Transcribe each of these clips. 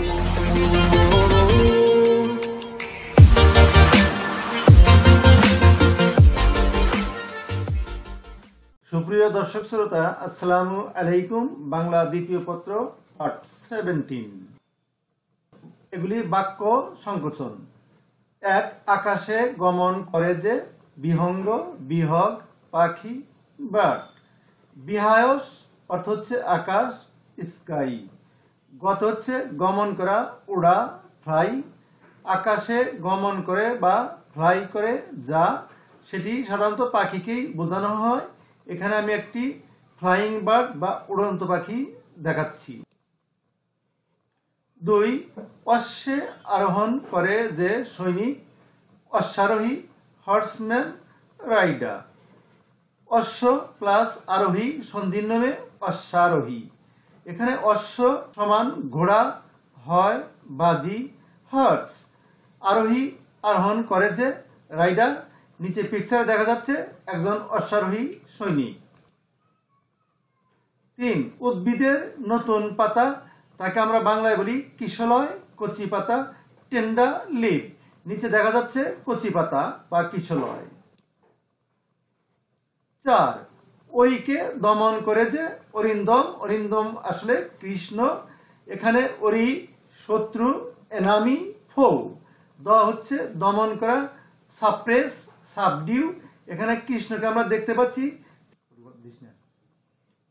সুপ্রিয় দর্শক শ্রোতা আসসালাম আলাইকুম বাংলা দ্বিতীয় পত্র পার্ট সেভেন্টিন এগুলি বাক্য সংকোচন এক আকাশে গমন করে যে বিহঙ্গ বিহগ পাখি বাট বিহায়স অর্থ হচ্ছে আকাশ স্কাই গত হচ্ছে গমন করা উড়া ফ্লাই আকাশে গমন করে বা ফ্লাই করে যা সেটি সাধারণত পাখিকেই বোঝানো হয় এখানে আমি একটি ফ্লাইং বার্ড বা উড়ন্ত পাখি দেখাচ্ছি দুই অশ্বে আরোহণ করে যে সৈনিক অশ্বারোহী হর্সম্যান রাইডার অশ্ব প্লাস আরোহী সন্ধির নামে অশ্বারোহী এখানে অশ্ব সমান ঘোড়া হয় বাজি হর্স আরোহী আরোহণ করে যে রাইডার নিচে পিকচারে দেখা যাচ্ছে একজন অশ্বারোহী সৈনিক তিন উদ্ভিদের নতুন পাতা তাকে আমরা বাংলায় বলি কিশলয় কচি পাতা টেন্ডা লিপ নিচে দেখা যাচ্ছে কচি পাতা বা কিশলয় চার ওইকে দমন করে যে অরিন্দম অরিন্দম আসলে কৃষ্ণ এখানে অরি শত্রু এনামি ফৌ দ হচ্ছে দমন করা সাপ্রেস সাবডিউ এখানে কৃষ্ণকে আমরা দেখতে পাচ্ছি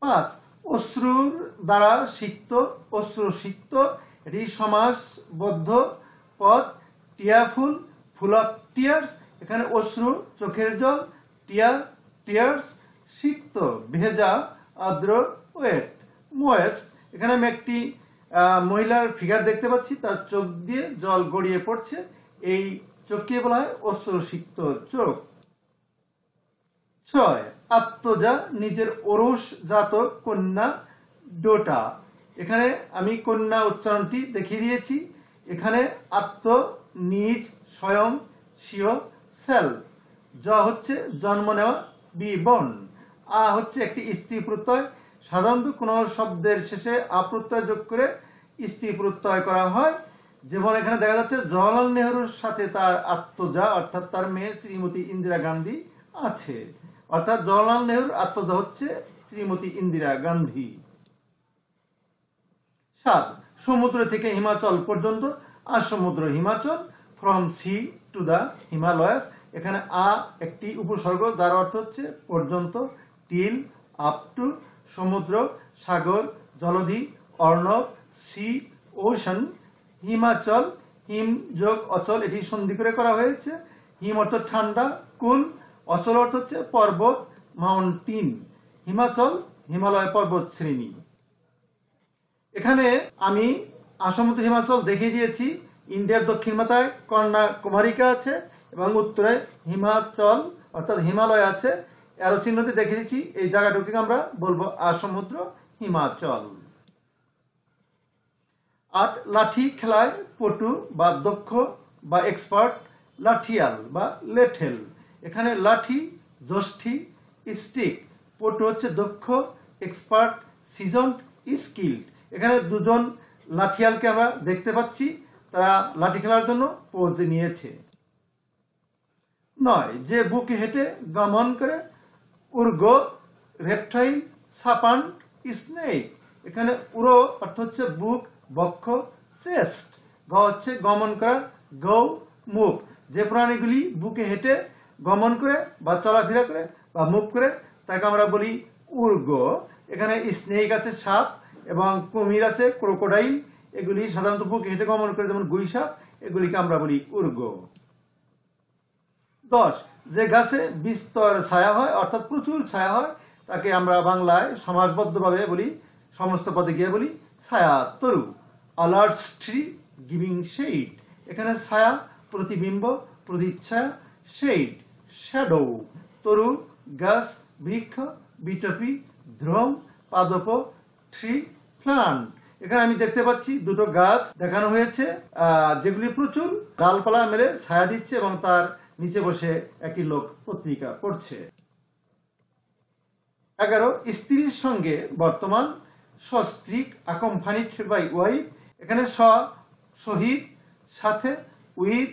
পাঁচ অশ্রুর দ্বারা সিক্ত অশ্রু সিক্ত এটি বদ্ধ পদ টিয়াফুল ফুল অফ টিয়ার্স এখানে অশ্রু চোখের জল টিয়া টিয়ার্স সিক্ত ভেজা আদ্র ওয়েট মোয়েস্ট এখানে আমি একটি মহিলার ফিগার দেখতে পাচ্ছি তার চোখ দিয়ে জল গড়িয়ে পড়ছে এই চোখকে বলা হয় সিক্ত চোখ ছয় আত্মজা নিজের অরুষ জাত কন্যা ডোটা এখানে আমি কন্যা উচ্চারণটি দেখিয়ে দিয়েছি এখানে আত্ম নিজ স্বয়ং সিও সেল জ হচ্ছে জন্ম নেওয়া বি বন আ হচ্ছে একটি স্ত্রী প্রত্যয় সাধারণত কোনো শব্দের শেষে আপ্রত্যয় যোগ করে স্ত্রী প্রত্যয় করা হয় যেমন এখানে দেখা যাচ্ছে জওয়াহরলাল নেহরুর সাথে তার আত্মজা অর্থাৎ তার মেয়ে শ্রীমতী ইন্দিরা গান্ধী আছে অর্থাৎ জওয়াহরলাল নেহরুর আত্মজা হচ্ছে শ্রীমতী ইন্দিরা গান্ধী সাত সমুদ্র থেকে হিমাচল পর্যন্ত আর সমুদ্র Himachal from sea to the Himalayas এখানে আ একটি উপসর্গ যার অর্থ হচ্ছে পর্যন্ত টিল আপটু সমুদ্র সাগর জলধি অর্ণব সি ওশন হিমাচল হিম যোগ অচল এটি সন্ধি করে করা হয়েছে হিম অর্থ ঠান্ডা কুল অচল অর্থ হচ্ছে পর্বত মাউন্টিন হিমাচল হিমালয় পর্বত শ্রেণী এখানে আমি আসমত হিমাচল দেখিয়ে দিয়েছি ইন্ডিয়ার দক্ষিণ মাথায় কন্যা কুমারিকা আছে এবং উত্তরে হিমাচল অর্থাৎ হিমালয় আছে অ্যারো চিহ্নতে দেখে দিচ্ছি এই জায়গাটুকুকে আমরা বলবো আর হিমাচল আট লাঠি খেলায় পটু বা দক্ষ বা এক্সপার্ট লাঠিয়াল বা লেঠেল এখানে লাঠি জষ্ঠি স্টিক পটু হচ্ছে দক্ষ এক্সপার্ট সিজন স্কিল্ড এখানে দুজন লাঠিয়ালকে আমরা দেখতে পাচ্ছি তারা লাঠি খেলার জন্য পোজ নিয়েছে নয় যে বুকে হেঁটে গমন করে উর্গ রেপটাইল সাপান স্নেক এখানে উরো অর্থ হচ্ছে বুক বক্ষ চেস্ট গ হচ্ছে গমন করা গৌ মুখ যে প্রাণীগুলি বুকে হেঁটে গমন করে বা চলাফেরা করে বা মুখ করে তাকে আমরা বলি উর্গ এখানে স্নেক আছে সাপ এবং কুমির আছে ক্রোকোডাইল এগুলি সাধারণত বুকে হেঁটে গমন করে যেমন গুই সাপ এগুলিকে আমরা বলি উর্গ দশ যে গাছে বিস্তর ছায়া হয় অর্থাৎ প্রচুর ছায়া হয় তাকে আমরা বাংলায় সমাজবদ্ধভাবে বলি সমস্ত পদে গিয়ে বলি ছায়া তরু আলার্টস ট্রি গিভিং শেড এখানে ছায়া প্রতিবিম্ব প্রতিচ্ছায়া শেড শ্যাডো তরু গাছ বৃক্ষ বিটপি ধ্রম পাদপ ট্রি প্লান্ট এখানে আমি দেখতে পাচ্ছি দুটো গাছ দেখানো হয়েছে যেগুলি প্রচুর ডালপালা মেলে ছায়া দিচ্ছে এবং তার নিচে বসে একটি লোক পত্রিকা পড়ছে এগারো স্ত্রীর সঙ্গে বর্তমান সস্ত্রিক আকম্পানিড বাই ওয়াইফ এখানে স শহীদ সাথে উইথ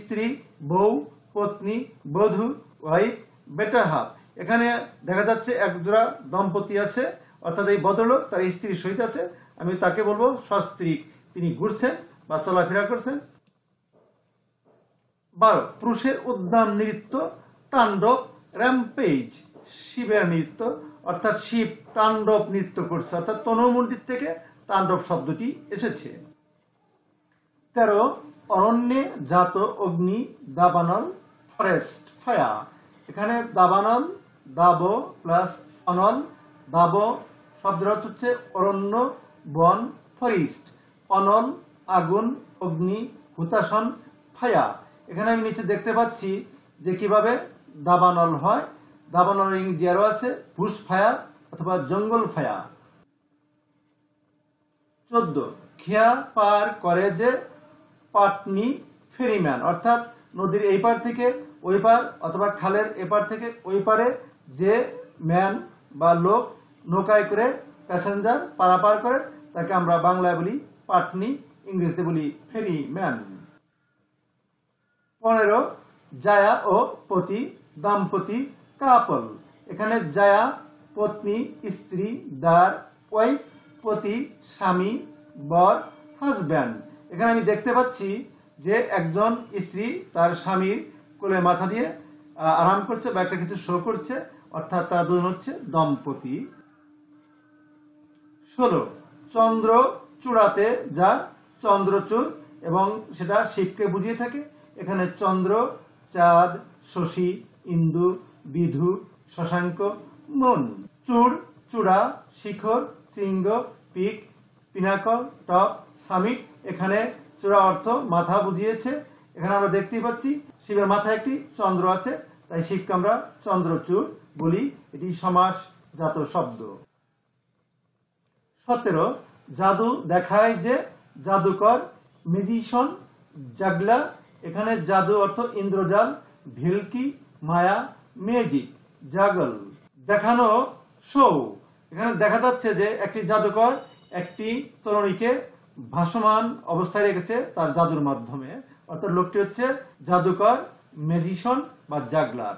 স্ত্রী বউ পত্নী বধু ওয়াইফ বেটার হাফ এখানে দেখা যাচ্ছে একজোড়া দম্পতি আছে অর্থাৎ এই ভদ্রলোক তার স্ত্রীর সহিত আছে আমি তাকে বলবো সস্ত্রিক তিনি ঘুরছেন বা চলাফেরা করছেন বারো পুরুষের উদ্দাম নৃত্য তাণ্ডব র্যাম্পেজ শিবের নৃত্য অর্থাৎ শিব তাণ্ডব নৃত্য করছে অর্থাৎ তনু মন্দির থেকে তাণ্ডব শব্দটি এসেছে তেরো অরণ্যে জাত অগ্নি দাবানল ফরেস্ট ফায়া এখানে দাবানল দাব প্লাস অনল দাব শব্দের অর্থ হচ্ছে অরণ্য বন ফরেস্ট অনল আগুন অগ্নি হুতাসন ফায়া এখানে আমি নিচে দেখতে পাচ্ছি যে কিভাবে দাবানল হয় দাবানল ইংরেজি আরো আছে বুশ ফায়ার অথবা জঙ্গল ফায়ার চোদ্দ খেয়া পার করে যে পাটনি ফেরিম্যান অর্থাৎ নদীর এই পার থেকে ওই পার অথবা খালের এপার থেকে ওই পারে যে ম্যান বা লোক নৌকায় করে প্যাসেঞ্জার পারাপার করে তাকে আমরা বাংলায় বলি পাটনি ইংরেজিতে বলি ফেরি ম্যান পনেরো জায়া ও পতি দম্পতি কাপল এখানে জায়া পত্নী স্ত্রী দার ওই পতি স্বামী বর হাজব্যান্ড এখানে আমি দেখতে পাচ্ছি যে একজন স্ত্রী তার স্বামীর কোলে মাথা দিয়ে আরাম করছে বা একটা কিছু শো করছে অর্থাৎ তারা দুজন হচ্ছে দম্পতি ষোলো চন্দ্র চূড়াতে যা চন্দ্রচূড় এবং সেটা শিবকে বুঝিয়ে থাকে এখানে চন্দ্র চাঁদ শশী ইন্দু বিধু শশাঙ্ক মন চূড় চূড়া শিখর শৃঙ্গ পিক পিনাকল টপ সামিট এখানে চূড়া অর্থ মাথা বুঝিয়েছে এখানে আমরা দেখতেই পাচ্ছি শিবের মাথায় একটি চন্দ্র আছে তাই শিবকে আমরা চন্দ্রচূড় বলি এটি জাত শব্দ সতেরো জাদু দেখায় যে জাদুকর মেজিশন জাগলা এখানে জাদু অর্থ ইন্দ্রজাল ভিলকি মায়া ম্যাজিক জাগল দেখানো শো এখানে দেখা যাচ্ছে যে একটি জাদুকর একটি তরুণীকে ভাসমান অবস্থায় রেখেছে তার জাদুর মাধ্যমে অর্থাৎ লোকটি হচ্ছে জাদুকর ম্যাজিশন বা জাগলার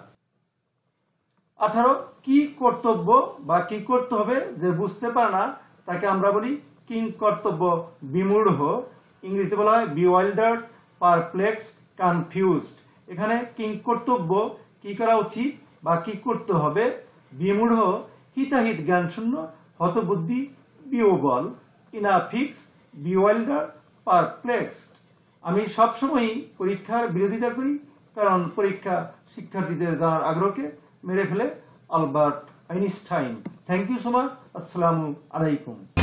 আঠারো কি কর্তব্য বা কি করতে হবে যে বুঝতে পারে না তাকে আমরা বলি কিং কর্তব্য বিমূঢ় ইংরেজিতে বলা হয় বিওয়াইল্ডার্ড পারপ্লেক্স কনফিউজড এখানে কিং কর্তব্য কি করা উচিত বা কি করতে হবে বিমূঢ় হিতাহিত জ্ঞানশূন্য হতবুদ্ধি বিওবল ইনাফিক্স বিওয়াইল্ডার পারপ্লেক্সড আমি সবসময়ই পরীক্ষার বিরোধিতা করি কারণ পরীক্ষা শিক্ষার্থীদের জানার আগ্রহকে মেরে ফেলে Albert Einstein thank you so much আসসালামু আলাইকুম